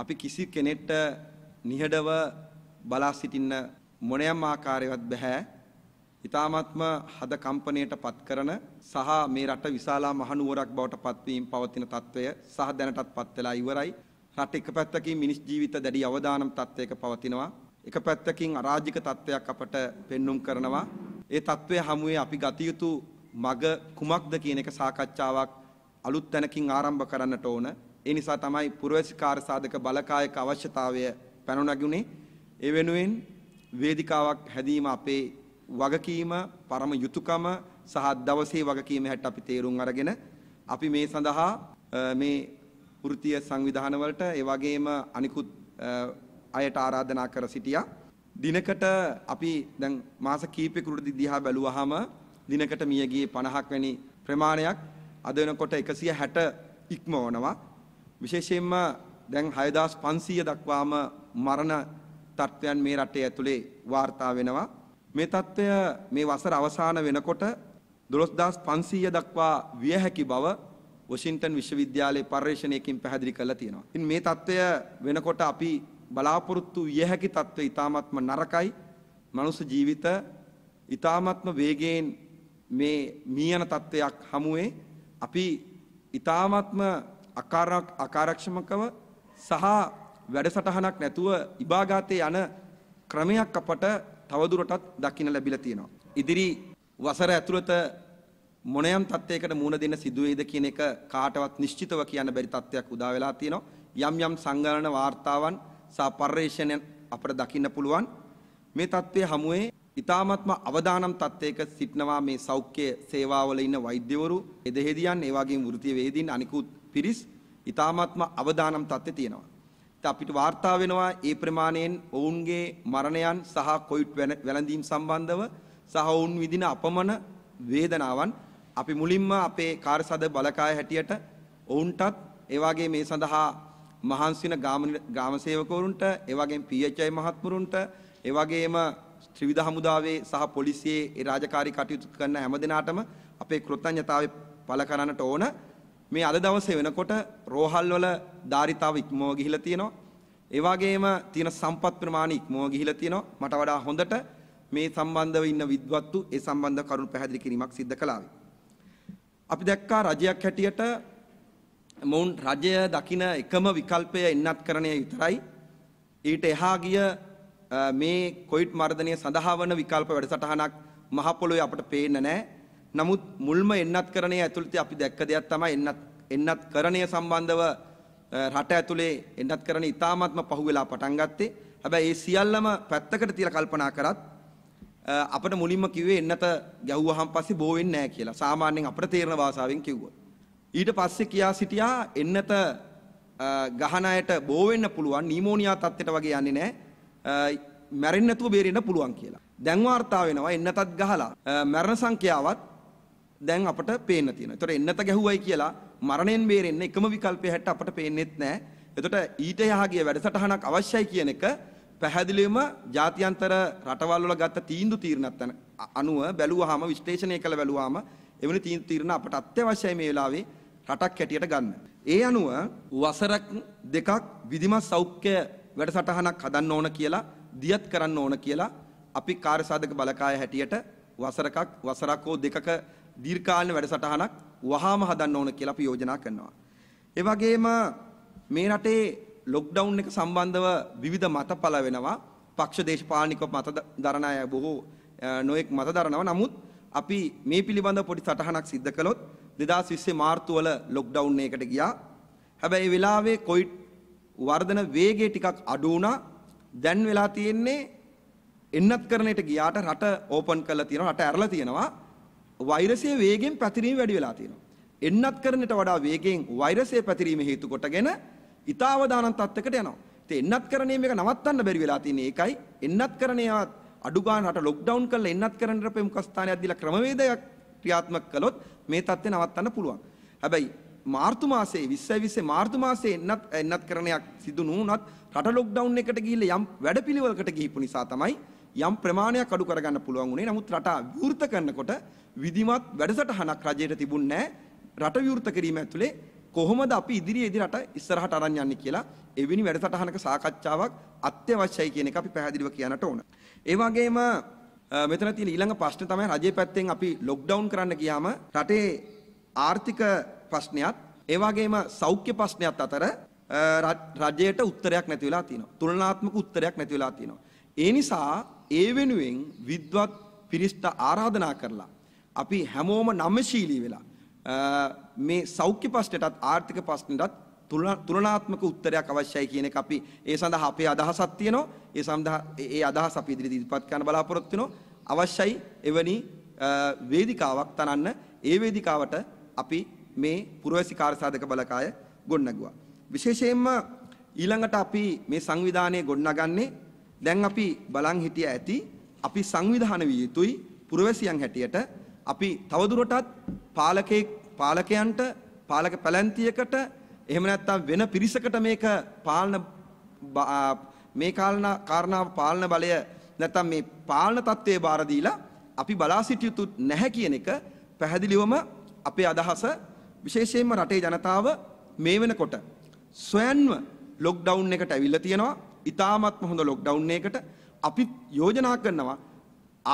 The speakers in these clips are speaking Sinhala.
අපි කිසි කෙනෙක්ට නිහඬව බලා සිටින්න මොනෑම ආකාරයවත් බෑ. ඊ타මාත්ම හද කම්පණයට පත් කරන සහ මේ රට විශාලා මහනුවරක් බවට පත්වීම පවතින తত্ত্বය සහ දැනටත් පත් වෙලා ඉවරයි. රට එක පැත්තකින් මිනිස් ජීවිත දැඩි අවදානම් තත්ත්වයක පවතිනවා. එක පැත්තකින් අරාජික තත්ත්වයක් අපට පෙන්눔 කරනවා. ඒ తත්වයේ හැමුවේ අපි ගත යුතු මග කුමක්ද කියන එක සාකච්ඡාවක් අලුත් තැනකින් ආරම්භ කරන්නට ඕන. ඒ නිසා තමයි පුරවැසිකාර සාධක බලකායක අවශ්‍යතාවය පැනනගුණේ. ඒ වෙනුවෙන් වේදිකාවක් හැදීම අපේ වගකීම, පරම යුතුයකම සහ දවසේ වගකීම හැට අපි තේරුම් අරගෙන අපි මේ සඳහා මේ වෘත්තීය සංවිධාන වලට ඒ වගේම අනිකුත් අයට ආරාධනා කර සිටියා. දිනකට අපි දැන් මාස කීපයකට දිහා බැලුවාම දිනකට මියගියේ 50ක් වැනි ප්‍රමාණයක් අද වෙනකොට 160 ඉක්මවනවා. විශේෂයෙන්ම දැන් 6500 දක්වාම මරණ තත්ත්වයන් මේ රටේ ඇතුලේ වාර්තා වෙනවා. මේ තත්ත්වය මේ වසර අවසාන වෙනකොට 12500 දක්වා විය හැකි බව වොෂින්ටන් විශ්වවිද්‍යාලයේ පර්යේෂණයකින් පැහැදිලි කරලා තියෙනවා. ඉතින් මේ තත්ත්වය වෙනකොට අපි බලාපොරොත්තු විය හැකි තත්ත්වය ඊටාත්ම නරකයි. මනුෂ්‍ය ජීවිත ඊටාත්ම වේගයෙන් මේ මීයන තත්ත්වයක් හමුවේ අපි ඊටාත්ම අකාරක් අකාරක්ෂමකව සහ වැඩසටහනක් නැතුව ඉබාගාතේ යන ක්‍රමයක් අපට තවදුරටත් දකින්න ලැබිලා තියෙනවා. ඉදිරි වසර ඇතුළත මොනයම් තත්ත්වයකට මුහුණ දෙන්න සිදු වේද කියන එක කාටවත් නිශ්චිතව කියන්න බැරි තත්ත්වයක් උදා වෙලා තියෙනවා. යම් යම් සංගණන වාර්තාවන් සහ පර්යේෂණ අපට දකින්න පුළුවන්. මේ தત્ත්වය හමුවේ ඉතාමත්ම අවදානම් තත්ත්වයක සිටනවා මේ සෞඛ්‍ය සේවාවල ඉන්න වෛද්‍යවරු, එදෙහෙදියන්, ඒ වගේම වෘත්තීය වේදීන් අනිකුත් පිරිස් ඊ타මාත්ම අවදානම් තත්ත්වේ තියෙනවා. ඉතින් අපිට වාර්තා වෙනවා ඒ ප්‍රමාණයෙන් ඔවුන්ගේ මරණයන් සහ කොවිඩ් වැළඳීම් සම්බන්ධව සහ ඔවුන් විඳින අපමණ වේදනාවන් අපි මුලින්ම අපේ කාර්යසද බලකාය හැටියට ඔවුන්ටත් ඒ මේ සඳහා මහන්සි වෙන ගාම ගාම සේවකවරුන්ට ඒ වගේම PHI මහත්මරුන්ට ඒ වගේම ත්‍රිවිධ හමුදාවේ සහ පොලිසියේ ඒ රාජකාරී කටයුතු කරන හැම දිනාටම අපේ කෘතඥතාවය පළ කරන්නට ඕන මේ අද දවසේ වෙනකොට රෝහල් වල ධාරිතාව ඉක්මව ගිහිලා තියෙනවා. ඒ වගේම තියෙන සම්පත් ප්‍රමාණය ඉක්මව ගිහිලා තියෙනවා. මට වඩා හොඳට මේ සම්බන්ධව ඉන්න විද්වත්තු ඒ සම්බන්ධ කරුණු පැහැදිලි කිරීමක් සිදු කළා. අපි දැක්කා රජයක් හැටියට මොවුන් රජය දකින එකම විකල්පය එන්නත් කරණය විතරයි. ඊට එහා ගිය මේ කොයිට් මර්ධනය සඳහා වන විකල්ප වැඩසටහනක් මහ පොළොවේ අපට පේන්නේ නැහැ. නමුත් මුල්ම එන්නත් කරණය ඇතුළතේ අපි දැක්ක දෙයක් තමයි එන්නත් එන්නත් කරණය සම්බන්ධව රට ඇතුලේ එන්නත් කරණය ඉතාමත්ම පහුවෙලා පටන් ගත්තේ. හැබැයි ඒ සියල්ලම පැත්තකට තියලා කල්පනා කරත් අපිට මුලින්ම කිව්වේ එන්නත ගැව්වහම පස්සේ බෝ වෙන්නේ නැහැ කියලා. සාමාන්‍යයෙන් අපිට තේරෙන භාෂාවෙන් කිව්වා. ඊට පස්සේ කියා සිටියා එන්නත ගහන අයට බෝ වෙන්න පුළුවන් නිමෝනියා තත්ත්වයට වගේ යන්නේ නැහැ. මැරෙන්නේ නැතුව බේරෙන්න පුළුවන් කියලා. දැන් වාර්තා වෙනවා එන්නතත් ගහලා මරණ සංඛ්‍යාවත් දැන් අපට පේන්න තියෙනවා. ඒතකොට එන්නත ගැහුවයි කියලා මරණයෙන් බේරෙන්න එකම විකල්පය හැට අපට පේන්නේත් නැහැ. එතකොට ඊට යහා ගිය වැඩසටහනක් අවශ්‍යයි කියන එක පැහැදිලිවම ජාත්‍යන්තර රටවල් වල ගත්ත තීන්දුව තීරණත් අනුව බැලුවාම විශ්ලේෂණය කළ බැලුවාම එවැනි තීන්දුව තීරණ අපට අත්‍යවශ්‍යයි මේ වෙලාවේ රටක් හැටියට ගන්න. ඒ අනුව වසරක් දෙකක් විධිමත් සෞඛ්‍ය වැඩසටහනක් හදන්න ඕන කියලා දියත් කරන්න ඕන කියලා අපි කාර්යසාධක බලකාය හැටියට වසරකක් වසරක් හෝ දෙකක දීර්ඝකාලීන වැඩසටහනක් වහාම හදන්න ඕන කියලා අපි යෝජනා කරනවා. ඒ වගේම මේ රටේ ලොක්ඩවුන් එක සම්බන්ධව විවිධ මත පළ වෙනවා. පක්ෂ දේශපාලනිකව මත දරන අය බොහෝ නොඑක් මත දරනවා. නමුත් අපි මේ පිළිබඳ පොඩි සටහනක් සිද්ධ කළොත් 2020 මාර්තු වල ලොක්ඩවුන් එකකට ගියා. හැබැයි ඒ වෙලාවේ කොවිඩ් වර්ධන වේගය ටිකක් අඩු වුණා. දැන් වෙලා තියෙන්නේ එන්නත් කරණයට ගියාට රට ඕපන් කරලා තියෙනවා රට ඇරලා තියෙනවා වෛරසයේ වේගයෙන් පැතිරීම වැඩි වෙලා තියෙනවා. එන්නත් කරණයට වඩා වේගයෙන් වෛරසය පැතිරීම හේතු කොටගෙන ඊතාවදානන් තත්ත්වයකට යනවා. ඉතින් එන්නත් කරණේ මේක නවත්තන්න බැරි වෙලා තියෙන එකයි එන්නත් කරණේවත් අඩු ගන්න රට ලොක්ඩවුන් කරලා එන්නත් කරණයට ප්‍රමුඛස්ථානයක් දීලා ක්‍රමවේදයක් ක්‍රියාත්මක කළොත් මේ තත්ත්වය නවත්තන්න පුළුවන්. හැබැයි මාර්තු මාසයේ 20 20 මාර්තු මාසයේ එන්නත් එන්නත් කරණයක් සිදු නොවුනත් රට ලොක්ඩවුන් එකට ගිහිල්ලා යම් වැඩපිළිවෙලකට ගිහිපු නිසා තමයි යම් ප්‍රමාණයක් අඩු කරගන්න පුළුවන් වුණේ. නමුත් රට විවෘත කරනකොට විධිමත් වැඩසටහනක් රජයට තිබුණේ රට විවෘත කිරීම ඇතුලේ කොහොමද අපි ඉදිරියේදී රට ඉස්සරහට අරන් යන්නේ කියලා එවැනි වැඩසටහනක සාකච්ඡාවක් අත්‍යවශ්‍යයි කියන එක අපි පැහැදිලිව කියන්නට ඕන. ඒ වගේම මෙතන තියෙන ඊළඟ ප්‍රශ්නේ තමයි රජයේ පැත්තෙන් අපි ලොක්ඩවුන් කරන්න ගියාම රටේ ආර්ථික ප්‍රශ්නයත් ඒ වගේම සෞඛ්‍ය ප්‍රශ්නයත් අතර රජයට උත්තරයක් නැති වෙලා තියෙනවා. තුලනාත්මක උත්තරයක් නැති වෙලා තියෙනවා. ඒ නිසා ඒ වෙනුවෙන් විද්වත් පිරිස්ට ආරාධනා කරලා අපි හැමෝම නම්ශීලී වෙලා මේ සෞඛ්‍ය ප්‍රශ්නයටත් ආර්ථික ප්‍රශ්නයටත් තුලනාත්මක උත්තරයක් අවශ්‍යයි කියන එක අපි ඒ සඳහා අපේ අදහසක් තියෙනවා ඒ සඳහා ඒ අදහස අපි ඉදිරියට ඉදිරිපත් කරන්න බලාපොරොත්තු වෙනවා අවශ්‍යයි එවැනි වේදිකාවක් තනන්න ඒ වේදිකාවට අපි මේ පුරවැසි කාර්යසාධක බලකාය ගොඩනගුවා විශේෂයෙන්ම ඊළඟට අපි මේ සංවිධානය ගොඩනගන්නේ දැන් අපි බලන් හිටිය ඇති අපි සංවිධාන විය යුතුයි පුරවැසියන් හැටියට අපි තවදුරටත් පාලකේ පාලකයන්ට පාලක පැලැන්තියකට එහෙම නැත්නම් වෙන පිරිසකට මේක පාලන මේ කාලන කාරණාව පාලන බලය නැත්නම් මේ පාලන தત્ත්වයේ බාර දීලා අපි බලා සිටිය යුතු නැහැ කියන එක පැහැදිලිවම අපේ අදහස විශේෂයෙන්ම රටේ ජනතාව මේ වෙනකොට සොයන්ව ලොක්ඩවුන් එකට ඇවිල්ලා තියෙනවා ඉතාමත්ම හොඳ ලොක්ඩවුන් එකකට අපි යෝජනා කරනවා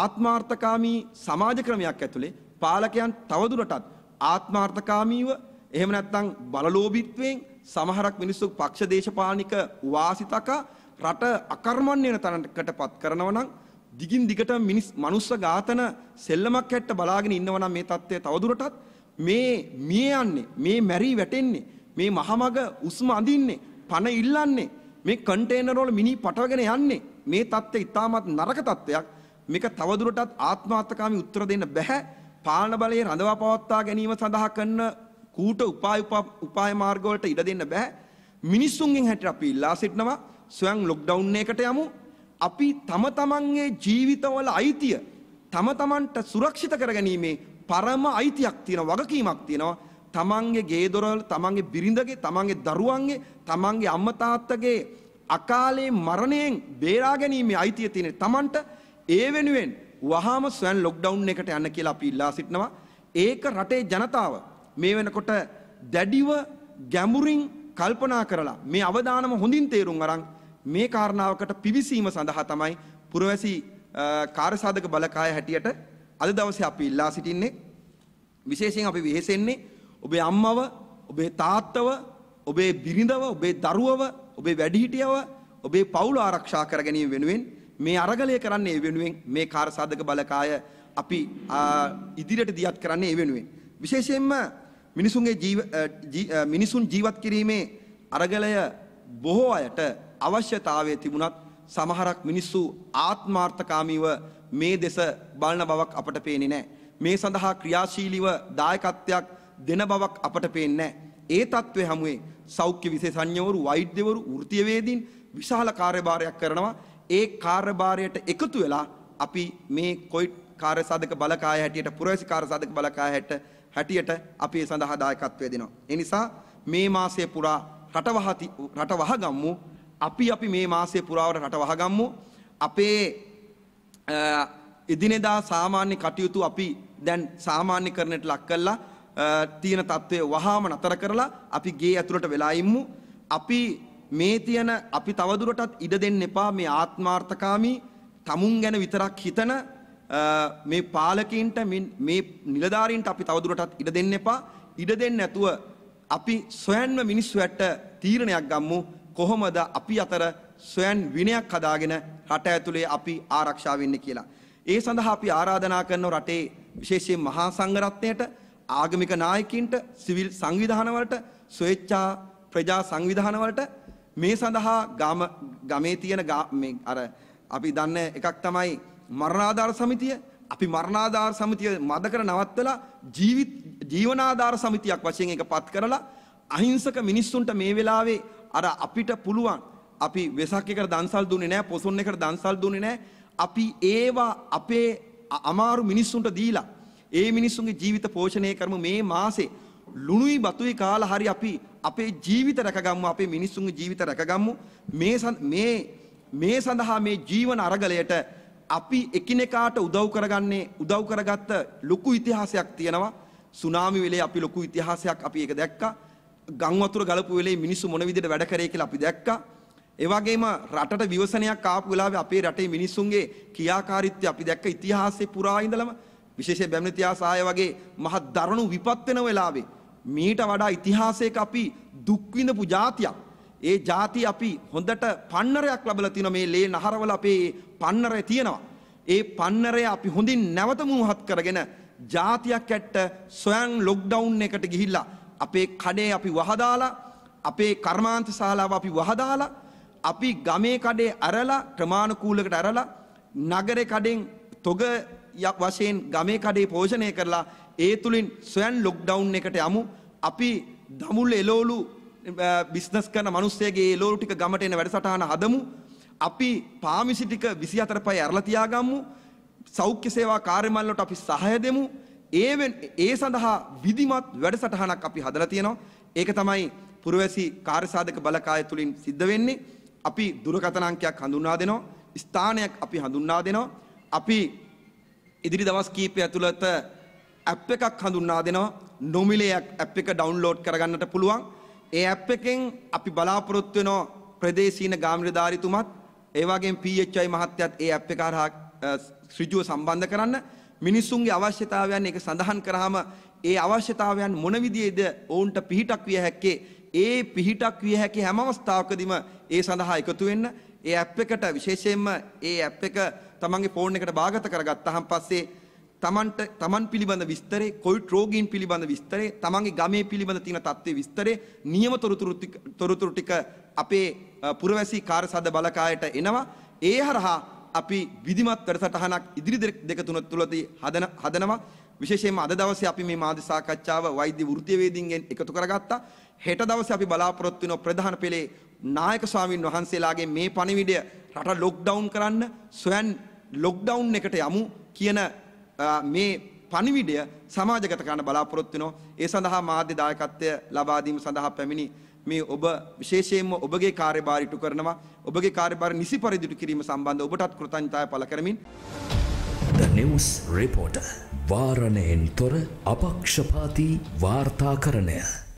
ආත්මාර්ථකාමී සමාජ ක්‍රමයක් ඇතුලේ පාලකයන් තවදුරටත් ආත්මාර්ථකාමීව එහෙම නැත්නම් බලලෝභීත්වයෙන් සමහරක් මිනිස්සු පක්ෂ දේශපාලනික වාසිතක රට අකර්මණ්‍ය වෙන තැනකටපත් කරනවා නම් දිගින් දිගට මිනිස් මනුස්ස ඝාතන සෙල්ලමක් හැට්ට බලාගෙන ඉන්නවා නම් මේ தත්ත්වය තවදුරටත් මේ මිය යන්නේ මේ මැරි වැටෙන්නේ මේ මහමග උස්ම අඳින්නේ පණ ඉල්ලන්නේ මේ කන්ටේනර් වල මිනි පටවගෙන යන්නේ. මේ தත්ත්වය ඉතාමත් නරක තත්ත්වයක්. මේක තවදුරටත් ආත්මාර්ථකාමී උත්තර දෙන්න බෑ. පාලන බලයේ රඳවා පවත්වා ගැනීම සඳහා කරන කූට උපාය උපාය මාර්ග වලට ඉඩ දෙන්න බෑ. මිනිස්සුන්ගෙන් හැටියට අපි ඉල්ලා සිටනවා ස්වයං ලොක්ඩවුන් එකකට යමු. අපි තම තමන්ගේ ජීවිතවල අයිතිය තම තමන්ට සුරක්ෂිත කරගැනීමේ පරම අයිතියක් තියෙන වගකීමක් තියෙනවා. තමන්ගේ ගේදොරවල තමන්ගේ බිරිඳගේ තමන්ගේ දරුවන්ගේ තමන්ගේ අම්ම තාත්තගේ අකාලේ මරණයෙන් බේරා ගැනීමේ අයිතිය තියෙන තමන්ට ඒ වෙනුවෙන් වහාම ස්වයන් ලොක්ඩවුන් එකට යන්න කියලා අපි ඉල්ලා සිටිනවා. ඒක රටේ ජනතාව මේ වෙනකොට දැඩිව ගැඹුරින් කල්පනා කරලා මේ අවදානම හොඳින් තේරුම් අරන් මේ කාරණාවකට පිවිසීම සඳහා තමයි පුරවැසි කාර්යසාධක බලකාය හැටියට අද දවසේ අපි ඉල්ලා සිටින්නේ විශේෂයෙන් අපි වෙහෙසෙන්නේ ඔබේ අම්මව, ඔබේ තාත්තව, ඔබේ බිරිඳව, ඔබේ දරුවව, ඔබේ වැඩිහිටියව, ඔබේ පවුල ආරක්ෂා කර ගැනීම වෙනුවෙන් මේ අරගලය කරන්නේ ඒ වෙනුවෙන් මේ කාර්සාධක බලකාය අපි ඉදිරියට දියත් කරන්නේ ඒ වෙනුවෙන්. විශේෂයෙන්ම මිනිසුන්ගේ මිනිසුන් ජීවත් කිරීමේ අරගලය බොහෝ අයට අවශ්‍යතාවය තිබුණත් සමහරක් මිනිස්සු ආත්මාර්ථකාමීව මේ දෙස බලන බවක් අපට පේන්නේ නැහැ. මේ සඳහා ක්‍රියාශීලීව දායකත්වයක් දෙන බවක් අපට පේන්නේ ඒ తත්වයේ හැමුවේ සෞඛ්‍ය විශේෂඥවරු වෛද්‍යවරු වෘත්තීයවේදීන් විශාල කාර්යභාරයක් කරනවා ඒ කාර්යභාරයට එකතු වෙලා අපි මේ කොයිට් කාර්ය සාධක බලකාය හැටියට පුරවැසි කාර්ය සාධක බලකාය හැටියට හැටියට අපි ඒ සඳහා දායකත්වය දෙනවා ඒ නිසා මේ මාසය පුරා රටවහති රටවහගම්මු අපි අපි මේ මාසය පුරාවට රටවහගම්මු අපේ එදිනෙදා සාමාන්‍ය කටයුතු අපි දැන් සාමාන්‍ය කරනට ලක් කළා තියෙන తත්වයේ වහාම නතර කරලා අපි ගේ ඇතුළට වෙලා ඉමු. අපි මේ තියෙන අපි තවදුරටත් ඉඩ දෙන්න එපා මේ ආත්මාර්ථකාමී tamun ගැන විතරක් හිතන මේ පාලකීන්ට මේ නිලධාරීන්ට අපි තවදුරටත් ඉඩ දෙන්න එපා. ඉඩ දෙන්න නැතුව අපි සොයන්ම මිනිස්සු ඇට තීරණයක් ගම්මු කොහොමද අපි අතර සොයන් විනයක් හදාගෙන රට ඇතුලේ අපි ආරක්ෂා වෙන්නේ කියලා. ඒ සඳහා අපි ආරාධනා කරන රටේ විශේෂයෙන් මහා සංඝරත්නයට ආගමික නායකින්ට සිවිල් සංවිධානවලට ස්වේච්ඡා ප්‍රජා සංවිධානවලට මේ සඳහා ගම ගමේ තියෙන මේ අර අපි දන්න එකක් තමයි මරණාධාර සමිතිය. අපි මරණාධාර සමිතිය මද කර නවත්තලා ජීවිත ජීවනාධාර සමිතියක් වශයෙන් ඒක පත් කරලා අහිංසක මිනිස්සුන්ට මේ වෙලාවේ අර අපිට පුළුවන් අපි වෙසක් එකට දන්සල් දුන්නේ නැහැ පොසොන් එකට දන්සල් දුන්නේ නැහැ අපි ඒවා අපේ අමාරු මිනිස්සුන්ට දීලා ඒ මිනිස්සුන්ගේ ජීවිත පෝෂණය කරමු මේ මාසේ ලුණුයි බතුයි කාලා හරි අපි අපේ ජීවිත රැකගම්මු අපේ මිනිස්සුන්ගේ ජීවිත රැකගම්මු මේ මේ මේ සඳහා මේ ජීවන අරගලයට අපි එකිනෙකාට උදව් කරගන්නේ උදව් කරගත්ත ලොකු ඉතිහාසයක් තියෙනවා සුනාමි වෙලේ අපි ලොකු ඉතිහාසයක් අපි ඒක දැක්කා ගම් වතුර ගලපු වෙලේ මිනිස්සු මොන විදිහට වැඩ කරේ කියලා අපි දැක්කා ඒ වගේම රටට විවසනයක් ආපු වෙලාවේ අපේ රටේ මිනිස්සුන්ගේ ක්‍රියාකාරීත්වය අපි දැක්ක ඉතිහාසයේ පුරා ඉඳලම විශේෂයෙන් බැමිණි තියා සාය වගේ මහ දරුණු විපත් වෙන වෙලාවේ මීට වඩා ඉතිහාසයක අපි දුක් විඳපු જાතියක්. ඒ જાතිය අපි හොඳට පන්නරයක් ලැබලා තියෙනවා මේ ලේ නහරවල අපේ පන්නරය තියෙනවා. ඒ පන්නරය අපි හොඳින් නැවත මුහත් කරගෙන જાතියක් ඇට්ට සොයන් ලොක්ඩවුන් එකට ගිහිල්ලා අපේ කඩේ අපි වහදාලා අපේ කර්මාන්ත ශාලාව අපි වහදාලා අපි ගමේ කඩේ ඇරලා ක්‍රමානුකූලකට ඇරලා නගරේ කඩෙන් තොග යක් වශයෙන් ගමේ කඩේ පෝෂණය කරලා ඒ තුලින් සොයන් ලොක්ඩවුන් එකට යමු. අපි දමුල් එළවලු බිස්නස් කරන මිනිස්සෙගේ එළවලු ටික ගමට එන වැඩසටහන හදමු. අපි පාමිසි ටික 24 පය ඇරලා තියාගමු. සෞඛ්‍ය සේවා කාර්යමණ්ඩලයට අපි සහාය දෙමු. ඒ ඒ සඳහා විධිමත් වැඩසටහනක් අපි හදලා තියෙනවා. ඒක තමයි පුරවැසි කාර්යසාධක බලකාය තුලින් සිද්ධ වෙන්නේ. අපි දුරකථන අංකයක් හඳුන්වා දෙනවා. ස්ථානයක් අපි හඳුන්වා දෙනවා. අපි ඉදිරි දවස් කීපය ඇතුළත ඇප් එකක් හඳුන්වා දෙනවා නොමිලේ ඇප් එක ඩවුන්ලෝඩ් කරගන්නට පුළුවන් ඒ ඇප් එකෙන් අපි බලාපොරොත්තු වෙන ප්‍රදේශීන ගාම්නිරධාරිතුමත් ඒ වගේම PHI මහත්තයත් ඒ ඇප් එක හරහා ඍජුව සම්බන්ධ කරන්න මිනිසුන්ගේ අවශ්‍යතාවයන් ඒක සඳහන් කරාම ඒ අවශ්‍යතාවයන් මොන විදිහේද ඔවුන්ට පිහිටක් විය හැක්කේ ඒ පිහිටක් විය හැකි හැම අවස්ථාවකදීම ඒ සඳහා එකතු වෙන්න ඒ ඇප් එකට විශේෂයෙන්ම ඒ ඇප් එක තමන්ගේ ෆෝන් එකට බාගත කරගත්තාන් පස්සේ තමන්ට තමන් පිළිබඳ විස්තරේ කොවිඩ් රෝගීන් පිළිබඳ විස්තරේ තමන්ගේ ගමේ පිළිබඳ තියෙන තත්ත්වයේ විස්තරේ නියම තොරතුරු ටික අපේ පුරවැසි කාර්යසද බලකායට එනවා ඒ හරහා අපි විධිමත් වැඩසටහනක් ඉදිරි දෙක තුන තුලදී හදන හදනවා විශේෂයෙන්ම අද දවසේ අපි මේ මාධ්‍ය සාකච්ඡාව වෛද්‍ය වෘත්තීයවේදීන්ගෙන් එකතු කරගත්තා හෙට දවසේ අපි බලාපොරොත්තු වෙන ප්‍රධාන පෙළේ නායක ස්වාමින් වහන්සේලාගේ මේ පණිවිඩය රට ලොක්ඩවුන් කරන්න සොයන් ලොක්ඩවුන් එකට යමු කියන මේ පණිවිඩය සමාජගත කරන්න බලාපොරොත්තු වෙනවා. ඒ සඳහා මාධ්‍ය දායකත්වය ලබා දීම සඳහා පැමිණි මේ ඔබ විශේෂයෙන්ම ඔබගේ කාර්යභාරය ඉටු කරනවා. ඔබගේ කාර්යභාරය නිසි පරිදි ඉටු කිරීම සම්බන්ධව ඔබටත් කෘතඥතාවය පළ කරමින් The News Reporter වාරණයෙන් තොර අපක්ෂපාතී වාර්තාකරණය